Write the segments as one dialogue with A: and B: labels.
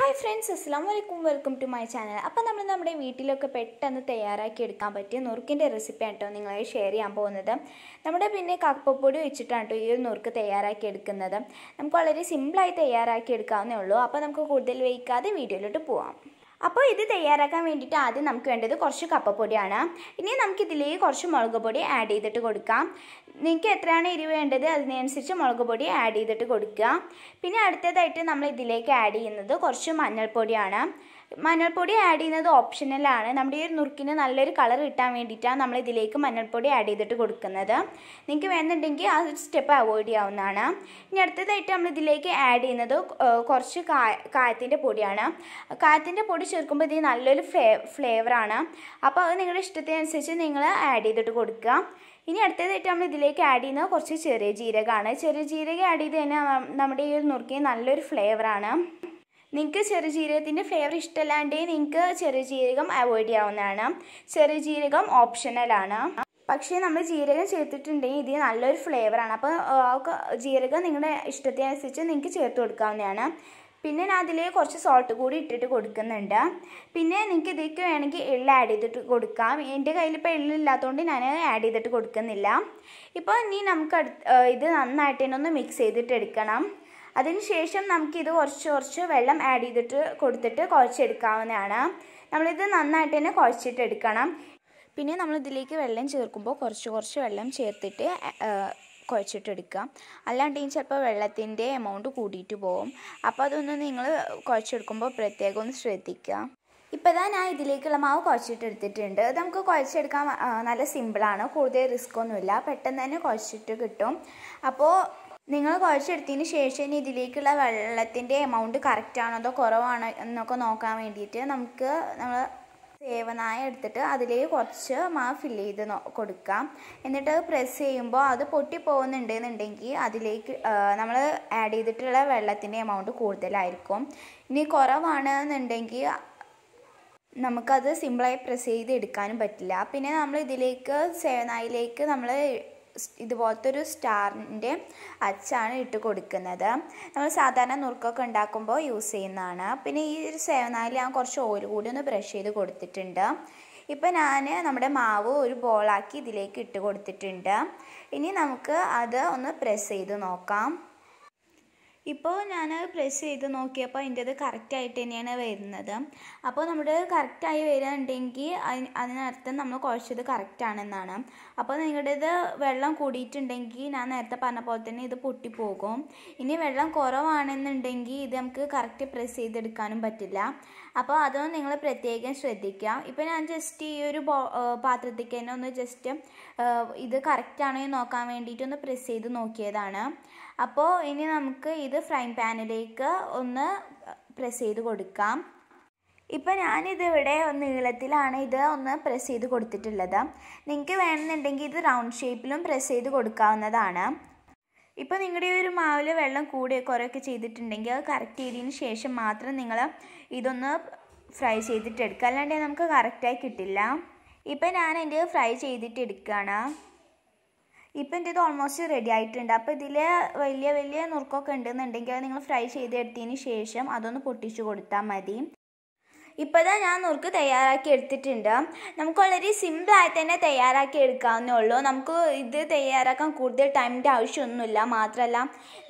A: hi friends അസ്സാം വലൈക്കും welcome to my channel അപ്പോൾ നമ്മൾ നമ്മുടെ വീട്ടിലൊക്കെ പെട്ടെന്ന് തയ്യാറാക്കി എടുക്കാൻ പറ്റിയ നുറുക്കിൻ്റെ റെസിപ്പിയാണ് കേട്ടോ നിങ്ങളെ ഷെയർ ചെയ്യാൻ പോകുന്നത് നമ്മുടെ പിന്നെ കപ്പപ്പൊടി വെച്ചിട്ടാണ് കേട്ടോ ഈ ഒരു നുറുക്ക് തയ്യാറാക്കി എടുക്കുന്നത് നമുക്ക് വളരെ സിമ്പിളായി തയ്യാറാക്കി എടുക്കാവുന്നേ ഉള്ളൂ അപ്പോൾ നമുക്ക് കൂടുതൽ വൈകാതെ വീഡിയോയിലോട്ട് പോവാം അപ്പോൾ ഇത് തയ്യാറാക്കാൻ വേണ്ടിയിട്ട് ആദ്യം നമുക്ക് വേണ്ടത് കുറച്ച് കപ്പപ്പൊടിയാണ് ഇനി നമുക്കിതിലേക്ക് കുറച്ച് മുളക് പൊടി ആഡ് ചെയ്തിട്ട് കൊടുക്കാം നിങ്ങൾക്ക് എത്രയാണ് എരിവ് വേണ്ടത് അതിനനുസരിച്ച് മുളക് പൊടി ആഡ് ചെയ്തിട്ട് കൊടുക്കുക പിന്നെ അടുത്തതായിട്ട് നമ്മൾ ഇതിലേക്ക് ആഡ് ചെയ്യുന്നത് കുറച്ച് മഞ്ഞൾപ്പൊടിയാണ് മഞ്ഞൾപ്പൊടി ആഡ് ചെയ്യുന്നത് ഓപ്ഷനലാണ് നമ്മുടെ ഈ നുറുക്കിന് നല്ലൊരു കളർ കിട്ടാൻ വേണ്ടിയിട്ടാണ് നമ്മൾ ഇതിലേക്ക് മഞ്ഞൾപ്പൊടി ആഡ് ചെയ്തിട്ട് കൊടുക്കുന്നത് നിങ്ങൾക്ക് വേണമെന്നുണ്ടെങ്കിൽ ആ ഒരു സ്റ്റെപ്പ് അവോയ്ഡ് ചെയ്യാവുന്നതാണ് ഇനി അടുത്തതായിട്ട് നമ്മൾ ഇതിലേക്ക് ആഡ് ചെയ്യുന്നത് കുറച്ച് കായത്തിൻ്റെ പൊടിയാണ് കായത്തിൻ്റെ പൊടി ചേർക്കുമ്പോൾ ഇത് നല്ലൊരു ഫ്ലേ ഫ്ലേവറാണ് അപ്പോൾ അത് നിങ്ങളുടെ ഇഷ്ടത്തിനനുസരിച്ച് നിങ്ങൾ ആഡ് ചെയ്തിട്ട് കൊടുക്കുക ഇനി അടുത്തതായിട്ട് നമ്മൾ ഇതിലേക്ക് ആഡ് ചെയ്യുന്നത് കുറച്ച് ചെറിയ ജീരകമാണ് ചെറിയ ജീരകം ആഡ് ചെയ്ത് കഴിഞ്ഞാൽ നമ്മുടെ ഈ നുറുക്കിന് നല്ലൊരു ഫ്ലേവറാണ് നിങ്ങൾക്ക് ചെറുജീരകത്തിൻ്റെ ഫ്ലേവർ ഇഷ്ടമല്ലാണ്ട് നിങ്ങൾക്ക് ചെറുജീരകം അവോയ്ഡ് ചെയ്യാവുന്നതാണ് ചെറുജീരകം ഓപ്ഷണലാണ് പക്ഷേ നമ്മൾ ജീരകം ചേർത്തിട്ടുണ്ടെങ്കിൽ ഇതിന് നല്ലൊരു ഫ്ലേവറാണ് അപ്പോൾ ജീരകം നിങ്ങളുടെ ഇഷ്ടത്തിനനുസരിച്ച് നിങ്ങൾക്ക് ചേർത്ത് കൊടുക്കാവുന്നതാണ് പിന്നെ ഞാൻ അതിൽ കുറച്ച് സോൾട്ട് കൂടി ഇട്ടിട്ട് കൊടുക്കുന്നുണ്ട് പിന്നെ നിങ്ങൾക്ക് ഇതേക്ക് വേണമെങ്കിൽ എള്ള് ആഡ് ചെയ്തിട്ട് കൊടുക്കാം എൻ്റെ കയ്യിൽ ഇപ്പോൾ എള്ളില്ലാത്തതുകൊണ്ട് ഞാൻ ആഡ് ചെയ്തിട്ട് കൊടുക്കുന്നില്ല ഇപ്പോൾ ഇനി നമുക്ക് ഇത് നന്നായിട്ട് തന്നെ ഒന്ന് മിക്സ് ചെയ്തിട്ട് എടുക്കണം അതിനുശേഷം നമുക്കിത് കുറച്ച് കുറച്ച് വെള്ളം ആഡ് ചെയ്തിട്ട് കൊടുത്തിട്ട് കുഴച്ചെടുക്കാവുന്നതാണ് നമ്മളിത് നന്നായിട്ട് തന്നെ കുഴച്ചിട്ട് എടുക്കണം പിന്നെ നമ്മൾ ഇതിലേക്ക് വെള്ളം ചേർക്കുമ്പോൾ കുറച്ച് കുറച്ച് വെള്ളം ചേർത്തിട്ട് കുഴച്ചിട്ടെടുക്കുക അല്ലാണ്ട് ചിലപ്പോൾ വെള്ളത്തിൻ്റെ എമൗണ്ട് കൂടിയിട്ട് പോകും അപ്പോൾ അതൊന്ന് നിങ്ങൾ കുഴച്ചെടുക്കുമ്പോൾ പ്രത്യേകം ഒന്ന് ശ്രദ്ധിക്കുക ഇപ്പോൾ തന്നെ ഞാൻ ഇതിലേക്കുള്ള മാവ് കുഴച്ചിട്ടെടുത്തിട്ടുണ്ട് നമുക്ക് കുഴച്ചെടുക്കാൻ നല്ല സിമ്പിളാണ് കൂടുതൽ റിസ്ക് ഒന്നുമില്ല പെട്ടെന്ന് തന്നെ കുഴച്ചിട്ട് കിട്ടും അപ്പോൾ നിങ്ങൾ കുഴച്ചെടുത്തതിന് ശേഷം ഇനി ഇതിലേക്കുള്ള വെള്ളത്തിൻ്റെ എമൗണ്ട് കറക്റ്റാണോ അതോ കുറവാണോ എന്നൊക്കെ നോക്കാൻ വേണ്ടിയിട്ട് നമുക്ക് നമ്മൾ സേവനായ എടുത്തിട്ട് അതിലേക്ക് കുറച്ച് മാ ഫില്ല് ചെയ്ത് കൊടുക്കാം എന്നിട്ട് പ്രസ് ചെയ്യുമ്പോൾ അത് പൊട്ടിപ്പോകുന്നുണ്ട് എന്നുണ്ടെങ്കിൽ അതിലേക്ക് നമ്മൾ ആഡ് ചെയ്തിട്ടുള്ള വെള്ളത്തിൻ്റെ എമൗണ്ട് കൂടുതലായിരിക്കും ഇനി കുറവാണ് എന്നുണ്ടെങ്കിൽ നമുക്കത് സിമ്പിളായി പ്രസ് ചെയ്ത് എടുക്കാനും പറ്റില്ല പിന്നെ നമ്മൾ ഇതിലേക്ക് സേവനായിലേക്ക് നമ്മൾ ഇതുപോലത്തെ ഒരു സ്റ്റാറിൻ്റെ അച്ചാണ് ഇട്ട് കൊടുക്കുന്നത് നമ്മൾ സാധാരണ നുറുക്കൊക്കെ ഉണ്ടാക്കുമ്പോൾ യൂസ് ചെയ്യുന്നതാണ് പിന്നെ ഈ ഒരു സേവനായിൽ ഞാൻ കുറച്ച് ഓയിൽ കൂടി ഒന്ന് ബ്രഷ് ചെയ്ത് കൊടുത്തിട്ടുണ്ട് ഇപ്പം ഞാൻ നമ്മുടെ മാവ് ഒരു ബോളാക്കി ഇതിലേക്ക് ഇട്ട് കൊടുത്തിട്ടുണ്ട് ഇനി നമുക്ക് അത് ഒന്ന് പ്രസ് ചെയ്ത് നോക്കാം ഇപ്പോൾ ഞാൻ പ്രസ് ചെയ്ത് നോക്കിയപ്പോൾ അത് കറക്റ്റായിട്ട് തന്നെയാണ് വരുന്നത് അപ്പോൾ നമ്മുടെ കറക്റ്റായി വരുന്നുണ്ടെങ്കിൽ അതിനർത്ഥം നമ്മൾ കുഴച്ചത് കറക്റ്റാണെന്നാണ് അപ്പോൾ നിങ്ങളുടേത് വെള്ളം കൂടിയിട്ടുണ്ടെങ്കിൽ ഞാൻ നേരത്തെ പറഞ്ഞ പോലെ തന്നെ ഇത് പൊട്ടിപ്പോകും ഇനി വെള്ളം കുറവാണെന്നുണ്ടെങ്കിൽ ഇത് നമുക്ക് കറക്റ്റ് പ്രസ് ചെയ്തെടുക്കാനും പറ്റില്ല അപ്പോൾ അതൊന്നും നിങ്ങൾ പ്രത്യേകം ശ്രദ്ധിക്കുക ഇപ്പോൾ ഞാൻ ജസ്റ്റ് ഈ ഒരു പാത്രത്തേക്ക് തന്നെ ഒന്ന് ജസ്റ്റ് ഇത് കറക്റ്റാണോ നോക്കാൻ വേണ്ടിയിട്ടൊന്ന് പ്രസ് ചെയ്ത് നോക്കിയതാണ് അപ്പോൾ ഇനി നമുക്ക് ഇത് ഫ്രൈ പാനിലേക്ക് ഒന്ന് പ്രസ് ചെയ്ത് കൊടുക്കാം ഇപ്പോൾ ഞാനിതിവിടെ നീളത്തിലാണ് ഇത് ഒന്ന് പ്രസ് ചെയ്ത് കൊടുത്തിട്ടുള്ളത് നിങ്ങൾക്ക് വേണമെന്നുണ്ടെങ്കിൽ ഇത് റൗണ്ട് ഷേപ്പിലും പ്രസ് ചെയ്ത് കൊടുക്കാവുന്നതാണ് ഇപ്പം നിങ്ങളുടെ ഒരു മാവിൽ വെള്ളം കൂടി കുറേയൊക്കെ ചെയ്തിട്ടുണ്ടെങ്കിൽ അത് കറക്റ്റ് ചെയ്തതിന് ശേഷം മാത്രം നിങ്ങൾ ഇതൊന്ന് ഫ്രൈ ചെയ്തിട്ട് എടുക്കുക അല്ലാണ്ട് നമുക്ക് കറക്റ്റായി കിട്ടില്ല ഇപ്പം ഞാൻ എൻ്റെ ഫ്രൈ ചെയ്തിട്ട് ഇപ്പം എൻ്റെ ഇത് ഓൾമോസ്റ്റ് റെഡി ആയിട്ടുണ്ട് അപ്പോൾ ഇതിൽ വലിയ വലിയ നുറുക്കൊക്കെ ഉണ്ടെന്നുണ്ടെങ്കിൽ അത് നിങ്ങൾ ഫ്രൈ ചെയ്തെടുത്തതിന് ശേഷം അതൊന്ന് പൊട്ടിച്ചു കൊടുത്താൽ മതി ഇപ്പോൾ തന്നെ ഞാൻ നുറുക്ക് തയ്യാറാക്കി എടുത്തിട്ടുണ്ട് നമുക്ക് വളരെ സിമ്പിളായി തന്നെ തയ്യാറാക്കി എടുക്കാവുന്നേ ഉള്ളൂ നമുക്ക് ഇത് തയ്യാറാക്കാൻ കൂടുതൽ ടൈമിൻ്റെ ആവശ്യമൊന്നുമില്ല മാത്രമല്ല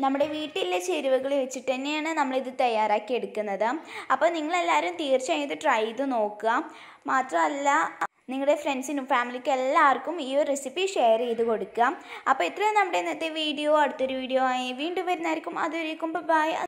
A: നമ്മുടെ വീട്ടിലെ ചേരുവകൾ വെച്ചിട്ട് തന്നെയാണ് നമ്മളിത് തയ്യാറാക്കി എടുക്കുന്നത് അപ്പോൾ നിങ്ങളെല്ലാവരും തീർച്ചയായും ഇത് ട്രൈ ചെയ്ത് നോക്കുക മാത്രമല്ല നിങ്ങളുടെ ഫ്രണ്ട്സിനും ഫാമിലിക്കും എല്ലാവർക്കും ഈ ഒരു റെസിപ്പി ഷെയർ ചെയ്ത് കൊടുക്കുക അപ്പോൾ ഇത്രയും നമ്മുടെ ഇന്നത്തെ വീഡിയോ അടുത്തൊരു വീഡിയോ ആയി വീണ്ടും വരുന്നതായിരിക്കും അതുവരേക്കും ബൈ